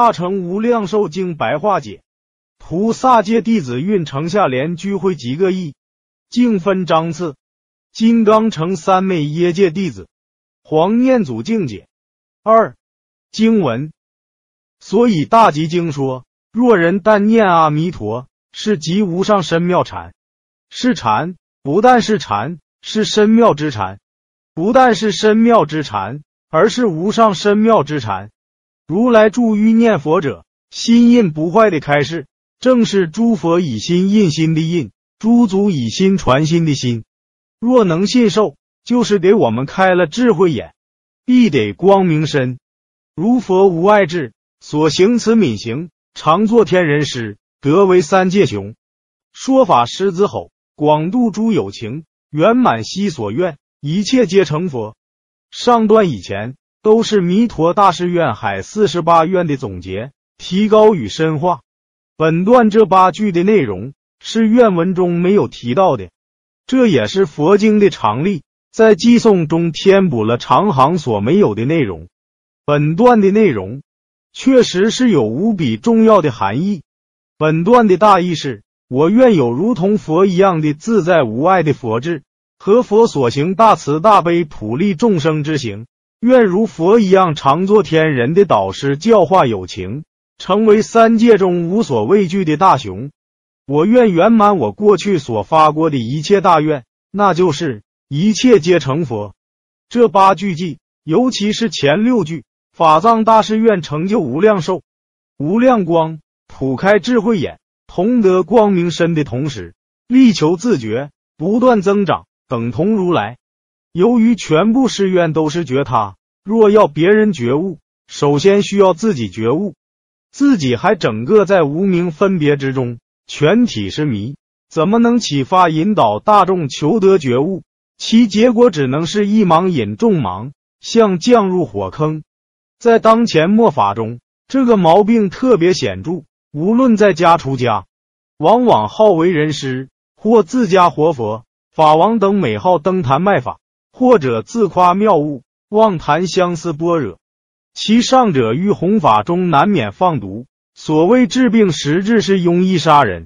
大乘无量寿经白话解，菩萨界弟子运城下连聚会几个亿，净分章次，金刚成三昧耶界弟子，黄念祖境界二经文。所以大吉经说：若人但念阿弥陀，是即无上深妙禅。是禅不但是禅，是深妙之禅；不但是深妙之禅，而是无上深妙之禅。如来住于念佛者，心印不坏的开示，正是诸佛以心印心的印，诸祖以心传心的心。若能信受，就是给我们开了智慧眼，必得光明身。如佛无爱智，所行慈悯行，常作天人师，得为三界雄。说法狮子吼，广度诸有情，圆满悉所愿，一切皆成佛。上段以前。都是弥陀大士愿海四十八愿的总结、提高与深化。本段这八句的内容是愿文中没有提到的，这也是佛经的常例，在寄诵中填补了长行所没有的内容。本段的内容确实是有无比重要的含义。本段的大意是：我愿有如同佛一样的自在无碍的佛智和佛所行大慈大悲普利众生之行。愿如佛一样，常作天人的导师，教化有情，成为三界中无所畏惧的大雄。我愿圆满我过去所发过的一切大愿，那就是一切皆成佛。这八句偈，尤其是前六句，法藏大师愿成就无量寿、无量光、普开智慧眼、同得光明身的同时，力求自觉，不断增长，等同如来。由于全部施怨都是觉他，若要别人觉悟，首先需要自己觉悟，自己还整个在无明分别之中，全体是迷，怎么能启发引导大众求得觉悟？其结果只能是一盲引众盲，像降入火坑。在当前末法中，这个毛病特别显著。无论在家出家，往往好为人师，或自家活佛、法王等美号登坛卖法。或者自夸妙悟，妄谈相思般若，其上者欲弘法中难免放毒，所谓治病实质是庸医杀人；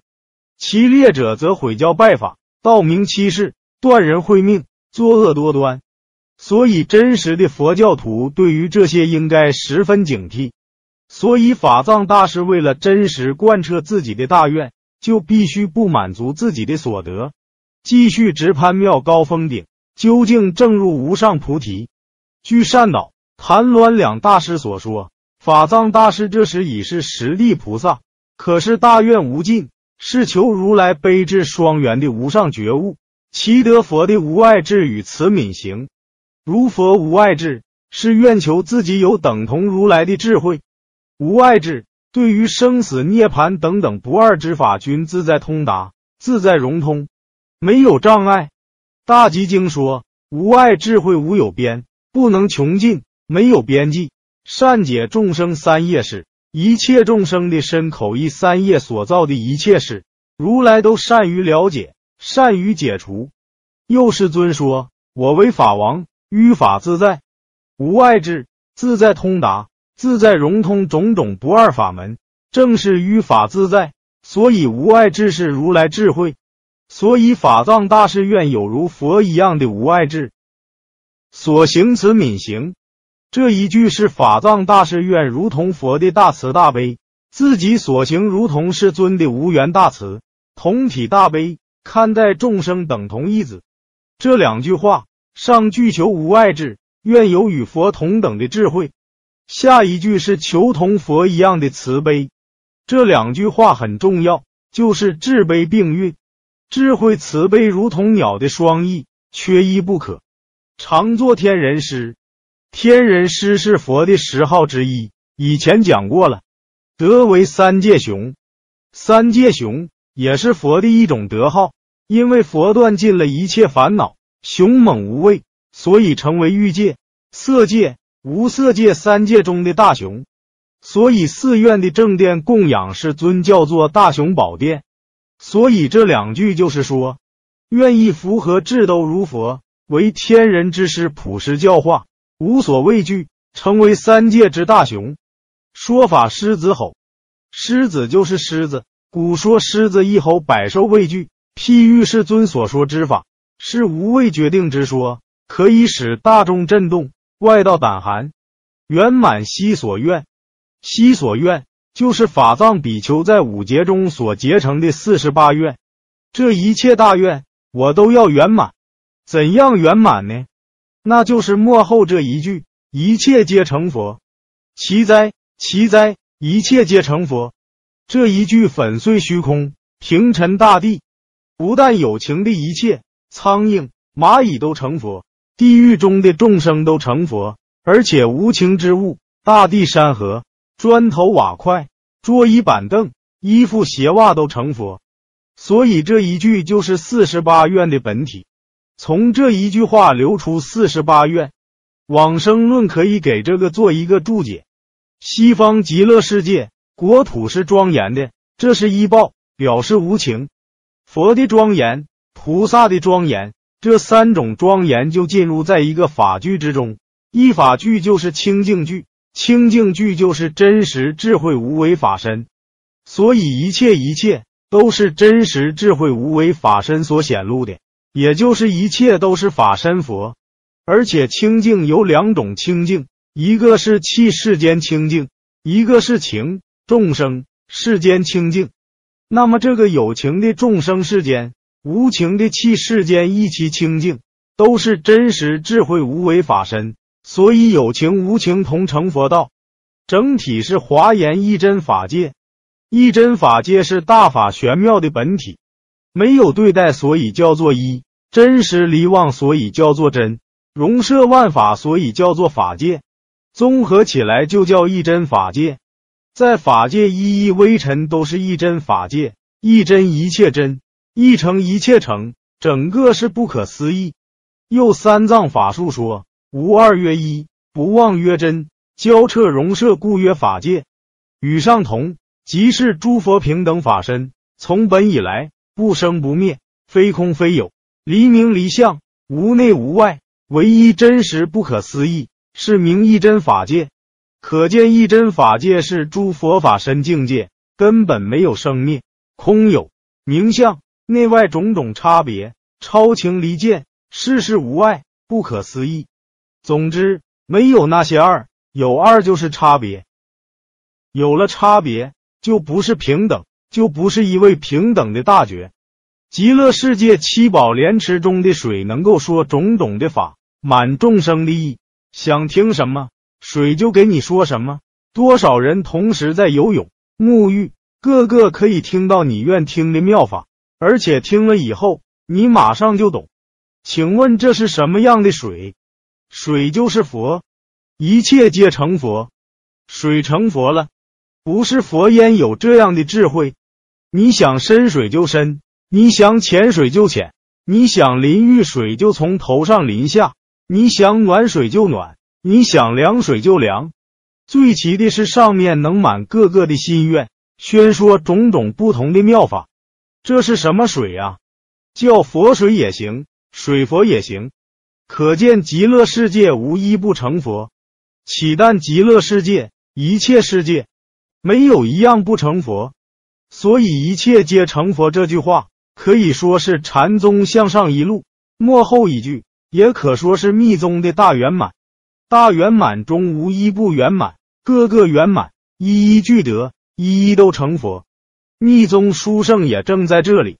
其劣者则毁教败法，道明欺世，断人慧命，作恶多端。所以，真实的佛教徒对于这些应该十分警惕。所以，法藏大师为了真实贯彻自己的大愿，就必须不满足自己的所得，继续直攀妙高峰顶。究竟正入无上菩提。据善导、昙鸾两大师所说，法藏大师这时已是十地菩萨，可是大愿无尽，是求如来悲智双圆的无上觉悟，其得佛的无爱智与慈悯行。如佛无爱智，是愿求自己有等同如来的智慧，无爱智对于生死涅槃等等不二之法，均自在通达，自在融通，没有障碍。大集经说：无爱智慧无有边，不能穷尽，没有边际。善解众生三业事，一切众生的身、口、意三业所造的一切事，如来都善于了解，善于解除。又世尊说：我为法王，于法自在，无爱智自在通达，自在融通种种不二法门，正是于法自在，所以无爱智是如来智慧。所以法藏大士愿有如佛一样的无碍智，所行慈悯行，这一句是法藏大士愿如同佛的大慈大悲，自己所行如同世尊的无缘大慈，同体大悲，看待众生等同义子。这两句话，上句求无碍智，愿有与佛同等的智慧；下一句是求同佛一样的慈悲。这两句话很重要，就是智悲并运。智慧、慈悲如同鸟的双翼，缺一不可。常做天人师，天人师是佛的十号之一，以前讲过了。德为三界雄，三界雄也是佛的一种德号，因为佛断尽了一切烦恼，雄猛无畏，所以成为欲界、色界、无色界三界中的大雄。所以寺院的正殿供养是尊，叫做大雄宝殿。所以这两句就是说，愿意符合智都如佛，为天人之师，普施教化，无所畏惧，成为三界之大雄。说法狮子吼，狮子就是狮子，古说狮子一吼，百兽畏惧，譬喻世尊所说之法是无畏决定之说，可以使大众震动，外道胆寒，圆满悉所愿，悉所愿。就是法藏比丘在五劫中所结成的四十八愿，这一切大愿我都要圆满。怎样圆满呢？那就是末后这一句：一切皆成佛。奇哉奇哉，一切皆成佛！这一句粉碎虚空，平沉大地，不但有情的一切苍蝇、蚂蚁都成佛，地狱中的众生都成佛，而且无情之物，大地山河。砖头瓦块、桌椅板凳、衣服鞋袜都成佛，所以这一句就是四十八愿的本体。从这一句话流出四十八愿，往生论可以给这个做一个注解。西方极乐世界国土是庄严的，这是医报，表示无情。佛的庄严、菩萨的庄严，这三种庄严就进入在一个法句之中，一法句就是清净句。清净具就是真实智慧无为法身，所以一切一切都是真实智慧无为法身所显露的，也就是一切都是法身佛。而且清净有两种清净，一个是气世间清净，一个是情众生世间清净。那么这个有情的众生世间，无情的气世间一起清净，都是真实智慧无为法身。所以有情无情同成佛道，整体是华严一真法界，一真法界是大法玄妙的本体，没有对待，所以叫做一真；实离妄，所以叫做真容摄万法，所以叫做法界。综合起来就叫一真法界，在法界一一微尘都是一真法界，一真一切真，一成一切成，整个是不可思议。又三藏法术说。无二曰一，不妄曰真，交彻融摄故曰法界，与上同，即是诸佛平等法身。从本以来，不生不灭，非空非有，离名离相，无内无外，唯一真实，不可思议，是名一真法界。可见一真法界是诸佛法身境界，根本没有生灭、空有、名相、内外种种差别，超情离见，世事无碍，不可思议。总之，没有那些二，有二就是差别。有了差别，就不是平等，就不是一位平等的大觉。极乐世界七宝莲池中的水，能够说种种的法，满众生利益。想听什么，水就给你说什么。多少人同时在游泳、沐浴，个个可以听到你愿听的妙法，而且听了以后，你马上就懂。请问这是什么样的水？水就是佛，一切皆成佛。水成佛了，不是佛焉有这样的智慧？你想深水就深，你想浅水就浅，你想淋浴水就从头上淋下，你想暖水就暖，你想凉水就凉。最奇的是上面能满各个的心愿，宣说种种不同的妙法。这是什么水呀？叫佛水也行，水佛也行。可见极乐世界无一不成佛，岂但极乐世界，一切世界没有一样不成佛，所以一切皆成佛这句话可以说是禅宗向上一路末后一句，也可说是密宗的大圆满。大圆满中无一不圆满，个个圆满，一一具得，一一都成佛。密宗殊胜也正在这里。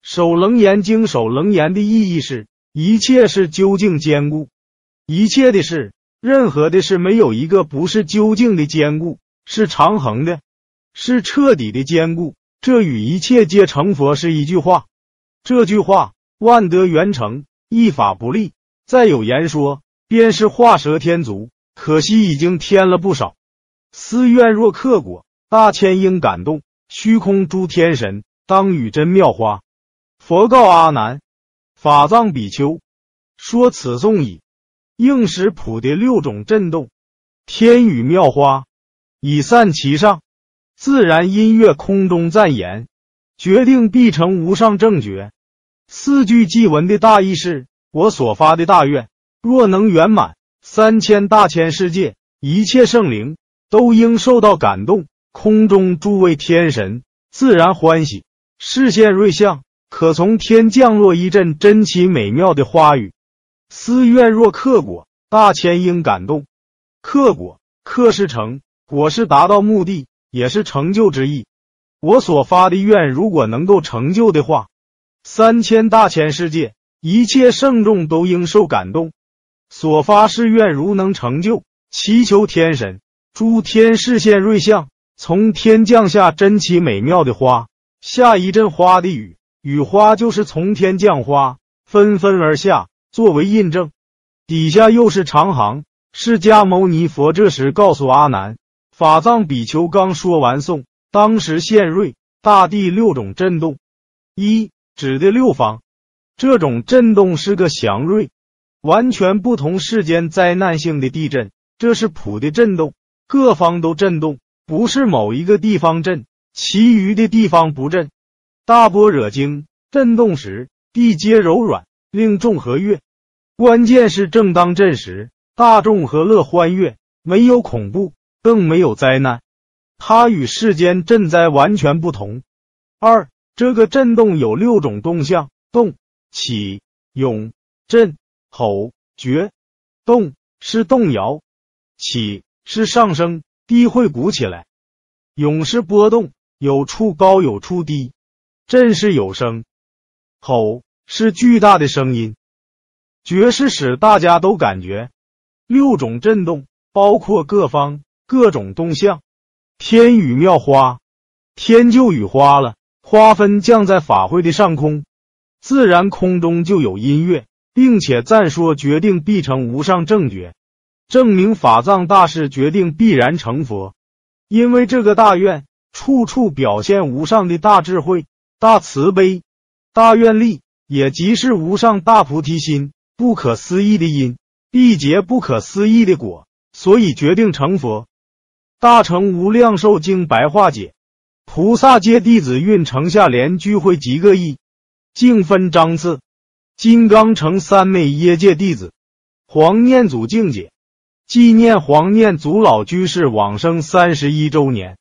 守楞严经，守楞严的意义是。一切是究竟坚固，一切的是任何的是没有一个不是究竟的坚固，是长恒的，是彻底的坚固。这与一切皆成佛是一句话。这句话万德圆成，一法不立。再有言说，便是画蛇添足。可惜已经添了不少。思怨若克果，大千应感动，虚空诸天神当雨真妙花。佛告阿难。法藏比丘说：“此颂已，应使普的六种震动，天雨妙花，以散其上，自然音乐空中赞言，决定必成无上正觉。”四句偈文的大意是：我所发的大愿，若能圆满，三千大千世界一切圣灵都应受到感动，空中诸位天神自然欢喜，视线瑞相。可从天降落一阵珍奇美妙的花语。思愿若克果，大千应感动。克果，克是成，果是达到目的，也是成就之意。我所发的愿，如果能够成就的话，三千大千世界一切圣众都应受感动。所发誓愿如能成就，祈求天神、诸天视现瑞相，从天降下珍奇美妙的花，下一阵花的雨。雨花就是从天降花，纷纷而下，作为印证。底下又是长行，释迦牟尼佛这时告诉阿难。法藏比丘刚说完颂，当时现瑞，大地六种震动，一指的六方，这种震动是个祥瑞，完全不同世间灾难性的地震，这是普的震动，各方都震动，不是某一个地方震，其余的地方不震。大波惹经震动时，地皆柔软，令众和悦。关键是正当震时，大众和乐欢悦，没有恐怖，更没有灾难。它与世间赈灾完全不同。二，这个震动有六种动向：动、起、涌、震、吼、绝。动是动摇，起是上升，地会鼓起来。涌是波动，有处高，有处低。震是有声，吼是巨大的声音，爵是使大家都感觉六种震动，包括各方各种动向。天雨妙花，天就雨花了，花分降在法会的上空，自然空中就有音乐，并且赞说决定必成无上正觉，证明法藏大师决定必然成佛，因为这个大愿处处表现无上的大智慧。大慈悲、大愿力，也即是无上大菩提心，不可思议的因，必结不可思议的果，所以决定成佛。大乘无量寿经白话解，菩萨界弟子运成下连聚会几个亿，净分章次，金刚成三昧耶界弟子，黄念祖净解，纪念黄念祖老居士往生三十一周年。